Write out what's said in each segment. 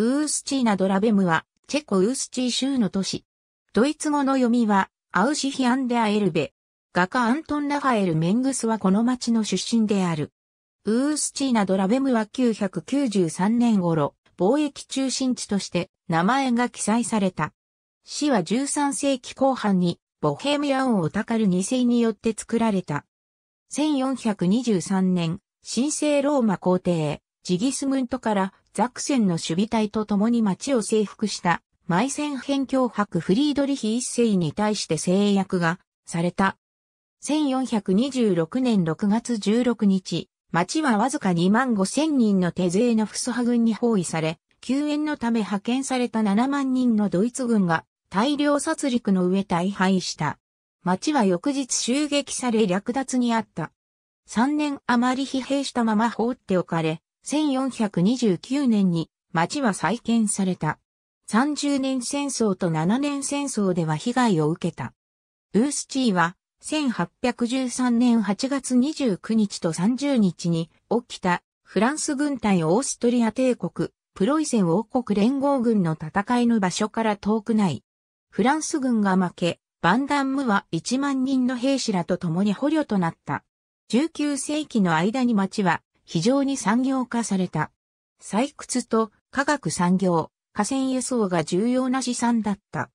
ウースチーナ・ドラベムは、チェコウースチー州の都市。ドイツ語の読みは、アウシヒアンデア・エルベ。画家アントン・ラファエル・メングスはこの町の出身である。ウースチーナ・ドラベムは993年頃、貿易中心地として名前が記載された。市は13世紀後半に、ボヘミアン・オタカル2世によって作られた。1423年、神聖ローマ皇帝、ジギスムントからザクセンの守備隊と共に町を征服したマイセンヘン脅迫フリードリヒ一世に対して制約がされた。1426年6月16日、町はわずか2万5千人の手勢のフスハ軍に包囲され、救援のため派遣された7万人のドイツ軍が大量殺戮の上大敗した。町は翌日襲撃され略奪にあった。3年余り疲弊したまま放っておかれ、1429年に町は再建された。30年戦争と7年戦争では被害を受けた。ウースチーは1813年8月29日と30日に起きたフランス軍隊オーストリア帝国、プロイセン王国連合軍の戦いの場所から遠くない。フランス軍が負け、バンダンムは1万人の兵士らと共に捕虜となった。19世紀の間に町は非常に産業化された。採掘と化学産業、河川輸送が重要な資産だった。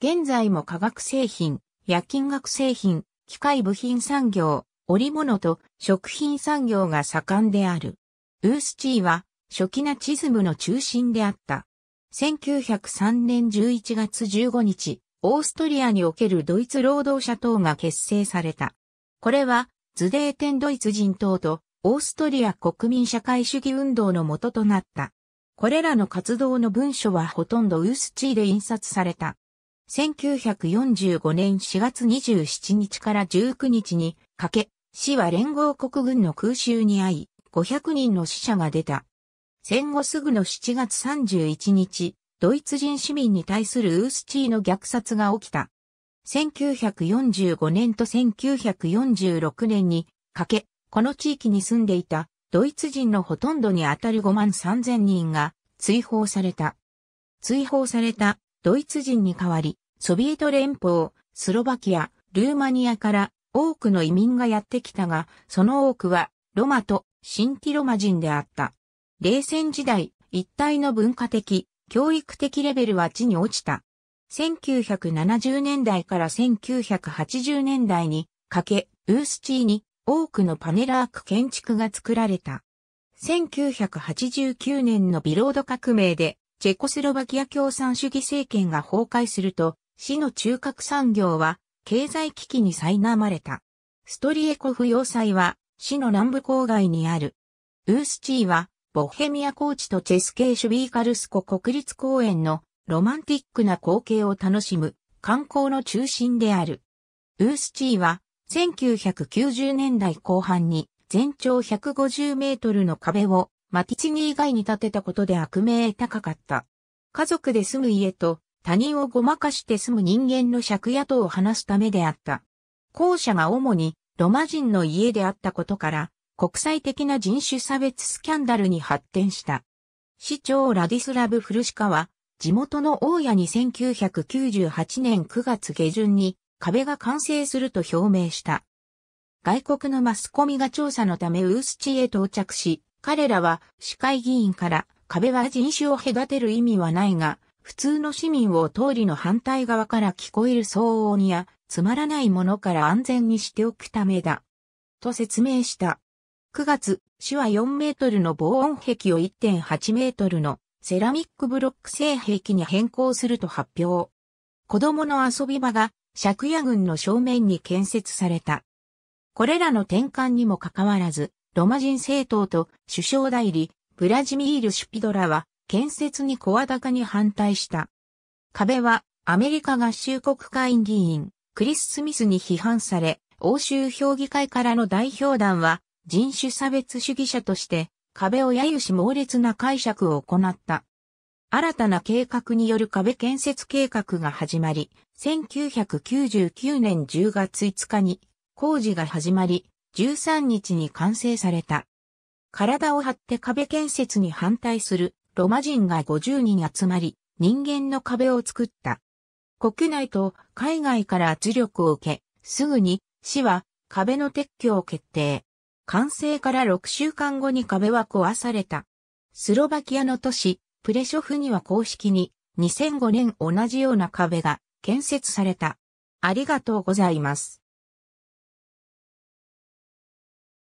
現在も化学製品、薬勤学製品、機械部品産業、織物と食品産業が盛んである。ウースチーは初期ナチズムの中心であった。1903年11月15日、オーストリアにおけるドイツ労働者党が結成された。これは、ズデーテンドイツ人党とオーストリア国民社会主義運動の元となった。これらの活動の文書はほとんどウースチーで印刷された。1945年4月27日から19日にかけ、市は連合国軍の空襲に遭い、500人の死者が出た。戦後すぐの7月31日、ドイツ人市民に対するウースチーの虐殺が起きた。1945年と1946年にかけ、この地域に住んでいたドイツ人のほとんどにあたる5万3000人が追放された。追放されたドイツ人に代わり、ソビエト連邦、スロバキア、ルーマニアから多くの移民がやってきたが、その多くはロマとシンティロマ人であった。冷戦時代、一体の文化的、教育的レベルは地に落ちた。1970年代から1980年代にかけ、ウースチーに多くのパネラーク建築が作られた。1989年のビロード革命で、チェコスロバキア共産主義政権が崩壊すると、市の中核産業は経済危機に苛まれた。ストリエコフ要塞は市の南部郊外にある。ウースチーはボヘミア高地とチェスケーシュビーカルスコ国立公園のロマンティックな光景を楽しむ観光の中心である。ウースチーは1990年代後半に全長150メートルの壁をマティチニ以外に建てたことで悪名高かった。家族で住む家と他人をごまかして住む人間の借家とを話すためであった。校舎が主にロマ人の家であったことから、国際的な人種差別スキャンダルに発展した。市長ラディスラブ・フルシカは、地元の大家に1998年9月下旬に壁が完成すると表明した。外国のマスコミが調査のためウースチへ到着し、彼らは市会議員から壁は人種を隔てる意味はないが、普通の市民を通りの反対側から聞こえる騒音やつまらないものから安全にしておくためだ。と説明した。9月、市は4メートルの防音壁を1.8メートルのセラミックブロック製壁に変更すると発表。子供の遊び場が借家軍の正面に建設された。これらの転換にもかかわらず、ロマ人政党と首相代理、ブラジミール・シュピドラは建設に声高に反対した。壁はアメリカ合衆国会議員、クリス・スミスに批判され、欧州評議会からの代表団は人種差別主義者として壁を揶揄し猛烈な解釈を行った。新たな計画による壁建設計画が始まり、1999年10月5日に工事が始まり、13日に完成された。体を張って壁建設に反対するロマ人が50人集まり、人間の壁を作った。国内と海外から圧力を受け、すぐに市は壁の撤去を決定。完成から6週間後に壁は壊された。スロバキアの都市プレショフには公式に2005年同じような壁が建設された。ありがとうございます。